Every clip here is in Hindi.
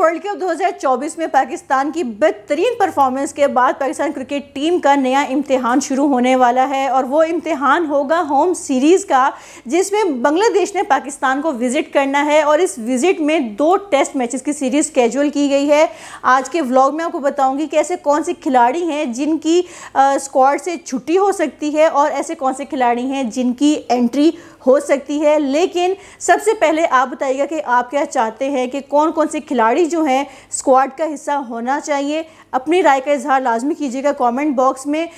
वर्ल्ड कप 2024 में पाकिस्तान की बेहतरीन परफॉर्मेंस के बाद पाकिस्तान क्रिकेट टीम का नया इम्तिहान शुरू होने वाला है और वो इम्तिहान होगा होम सीरीज़ का जिसमें बांग्लादेश ने पाकिस्तान को विज़िट करना है और इस विज़िट में दो टेस्ट मैचेस की सीरीज़ स्केजूल की गई है आज के व्लॉग में आपको बताऊँगी कि ऐसे कौन से खिलाड़ी हैं जिनकी स्क्वाड से छुट्टी हो सकती है और ऐसे कौन से खिलाड़ी हैं जिनकी एंट्री हो सकती है लेकिन सबसे पहले आप बताइएगा कि आप क्या चाहते हैं कि कौन कौन से खिलाड़ी जो हैं स्क्वाड का हिस्सा होना चाहिए अपनी राय का इजहार लाजमी कीजिएगा कमेंट बॉक्स में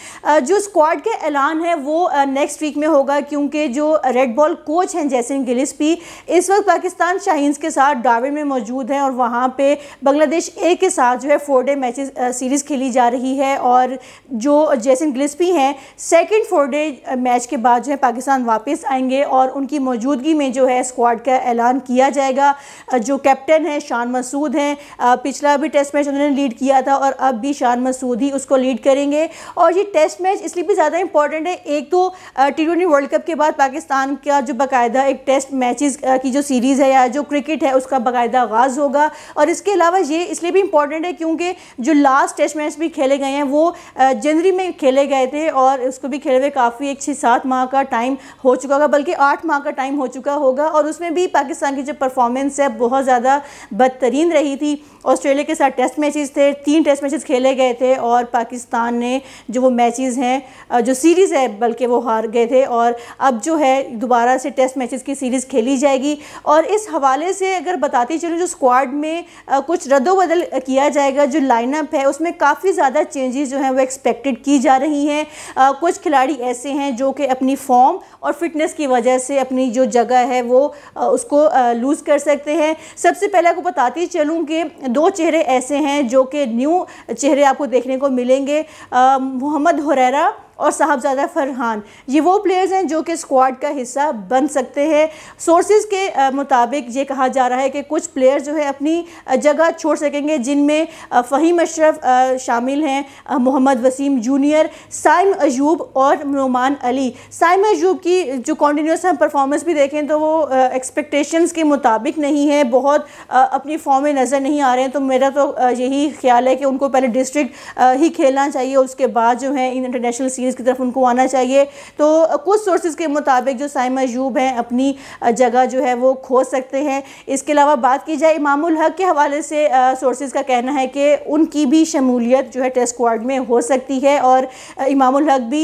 जो स्क्वाड के ऐलान है वो नेक्स्ट वीक में होगा क्योंकि जो रेड बॉल कोच हैं जैसे गिलिस भी इस वक्त पाकिस्तान शाहीन्स के साथ डाविड में मौजूद हैं और वहाँ पर बांग्लादेश ए के साथ जो है फोर डे मैच सीरीज़ खेली जा रही है और जो जैसे गिलिस हैं सेकेंड फोर डे मैच के बाद जो है पाकिस्तान वापस आएंगे और उनकी मौजूदगी में जो है स्क्वाड का ऐलान किया जाएगा जो कैप्टन है शान मसूद हैं पिछला भी टेस्ट मैच उन्होंने लीड किया था और अब भी शान मसूद ही उसको लीड करेंगे और ये टेस्ट मैच इसलिए भी ज़्यादा इंपॉर्टेंट है एक तो टी ट्वेंटी वर्ल्ड कप के बाद पाकिस्तान का जो बाकायदा एक टेस्ट मैचेस की जो सीरीज़ है या जो क्रिकेट है उसका बाकायदा आगाज़ होगा और इसके अलावा ये इसलिए भी इंपॉर्टेंट है क्योंकि जो लास्ट टेस्ट मैच भी खेले गए हैं वो जनवरी में खेले गए थे और उसको भी खेले हुए काफ़ी एक छः सात माह का टाइम हो चुका होगा बल्कि आठ माह का टाइम हो चुका होगा और उसमें भी पाकिस्तान की जो परफॉर्मेंस है बहुत ज़्यादा बदतरीन रही थी ऑस्ट्रेलिया के साथ टेस्ट मैचेस थे तीन टेस्ट मैचेस खेले गए थे और पाकिस्तान ने जो वो मैचेस हैं जो सीरीज़ है बल्कि वो हार गए थे और अब जो है दोबारा से टेस्ट मैचेस की सीरीज़ खेली जाएगी और इस हवाले से अगर बताती चलूँ जो स्क्वाड में कुछ रद्दोबदल किया जाएगा जो लाइनअप है उसमें काफ़ी ज़्यादा चेंजेस जो हैं वो एक्सपेक्टेड की जा रही हैं कुछ खिलाड़ी ऐसे हैं जो कि अपनी फॉर्म और फिटनेस की वजह वजह से अपनी जो जगह है वो उसको लूज़ कर सकते हैं सबसे पहले आपको बताती चलूँ कि दो चेहरे ऐसे हैं जो कि न्यू चेहरे आपको देखने को मिलेंगे मोहम्मद हुरैरा और साहबजादा फरहान ये वो प्लेयर्स हैं जो कि स्क्वाड का हिस्सा बन सकते हैं सोर्सेज के मुताबिक ये कहा जा रहा है कि कुछ प्लेयर्स जो है अपनी जगह छोड़ सकेंगे जिनमें फ़हीम अशरफ शामिल हैं मोहम्मद वसीम जूनियर साइम अजूब और नुमान अली साइम अजूब की जो कॉन्टीन्यूस हम परफॉर्मेंस भी देखें तो वो एक्सपेक्टेशंस के मुताबिक नहीं है बहुत अपनी फॉर्म में नज़र नहीं आ रहे हैं तो मेरा तो यही ख्याल है कि उनको पहले डिस्ट्रिक्ट ही खेलना चाहिए उसके बाद जो है इन इंटरनेशनल सीरीज़ की तरफ उनको आना चाहिए तो कुछ सोर्सेज के मुताबिक जो साइम अयूब हैं अपनी जगह जो है वो खो सकते हैं इसके अलावा बात की जाए इमामुल हक के हवाले से सोर्सेज का कहना है कि उनकी भी शमूलियत जो है टेस्ट स्क्वाड में हो सकती है और इमामुल हक भी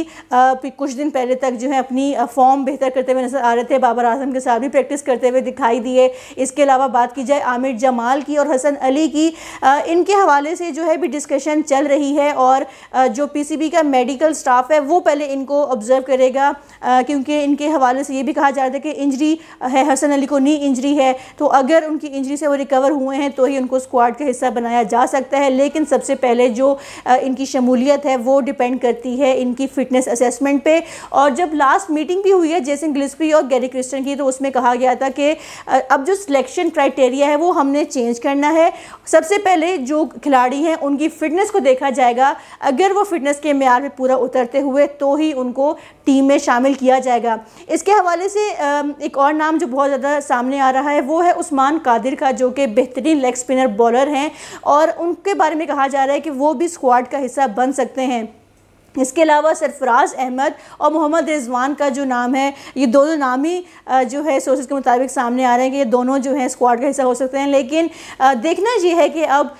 कुछ दिन पहले तक जो है अपनी फॉर्म बेहतर करते हुए नजर आ रहे थे बाबर आजम के साथ भी प्रैक्टिस करते हुए दिखाई दिए इसके अलावा बात की जाए आमिर जमाल की और हसन अली की इनके हवाले से जो है भी डिस्कशन चल रही है और जो पीसीबी का मेडिकल स्टाफ स्टाफ है वो पहले इनको ऑब्ज़र्व करेगा क्योंकि इनके हवाले से ये भी कहा जा रहा था कि इंजरी है हसन अली को नी इंजरी है तो अगर उनकी इंजरी से वो रिकवर हुए हैं तो ही उनको स्क्वाड का हिस्सा बनाया जा सकता है लेकिन सबसे पहले जो इनकी शमूलियत है वो डिपेंड करती है इनकी फ़िटनेस असेसमेंट पर और जब लास्ट मीटिंग भी हुई है जैसन ग्लिस्पी और गैरी क्रिस्टन की तो उसमें कहा गया था कि अब जो सिलेक्शन क्राइटेरिया है वो हमने चेंज करना है सबसे पहले जो खिलाड़ी हैं उनकी फ़िटनेस को देखा जाएगा अगर वो फ़िटनेस के मैार में पूरा उतरते करते हुए तो ही उनको टीम में शामिल किया जाएगा इसके हवाले से एक और नाम जो बहुत ज़्यादा सामने आ रहा है वो है उस्मान कादिर का जो कि बेहतरीन लेग स्पिनर बॉलर हैं और उनके बारे में कहा जा रहा है कि वो भी स्क्वाड का हिस्सा बन सकते हैं इसके अलावा सरफराज अहमद और मोहम्मद रिजवान का जो नाम है ये दोनों नाम ही जो है सोर्सेज के मुताबिक सामने आ रहे हैं कि ये दोनों जो है स्क्वाड का हिस्सा हो सकते हैं लेकिन देखना ये है कि अब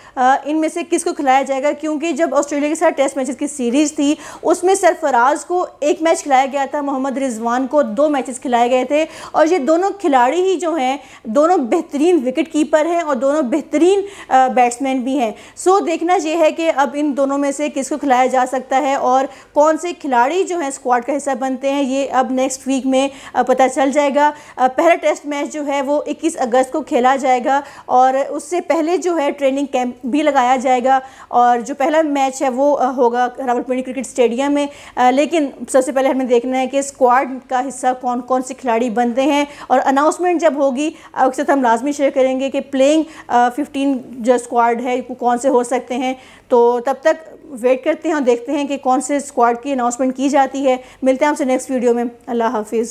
इनमें से किसको खिलाया जाएगा क्योंकि जब ऑस्ट्रेलिया के साथ टेस्ट मैचेस की सीरीज़ थी उसमें सरफराज को एक मैच खिलाया गया था मोहम्मद रिजवान को दो मैचेस खिलाए गए थे और ये दोनों खिलाड़ी ही जो हैं दोनों बेहतरीन विकेट कीपर हैं और दोनों बेहतरीन बैट्समैन भी हैं सो देखना यह है कि अब इन दोनों में से किसको खिलाया जा सकता है और और कौन से खिलाड़ी जो हैं स्क्वाड का हिस्सा बनते हैं ये अब नेक्स्ट वीक में पता चल जाएगा पहला टेस्ट मैच जो है वो 21 अगस्त को खेला जाएगा और उससे पहले जो है ट्रेनिंग कैंप भी लगाया जाएगा और जो पहला मैच है वो होगा रावलपिंडी क्रिकेट स्टेडियम में लेकिन सबसे पहले हमें देखना है कि स्क्वाड का हिस्सा कौन कौन से खिलाड़ी बनते हैं और अनाउंसमेंट जब होगी उसके साथ हम लाजमी शेयर करेंगे कि प्लेइंग फिफ्टीन जो स्क्वाड है कौन से हो सकते हैं तो तब तक वेट करते हैं और देखते हैं कि कौन से स्क्वाड की अनाउंसमेंट की जाती है मिलते हैं आपसे नेक्स्ट वीडियो में अल्लाह हाफिज़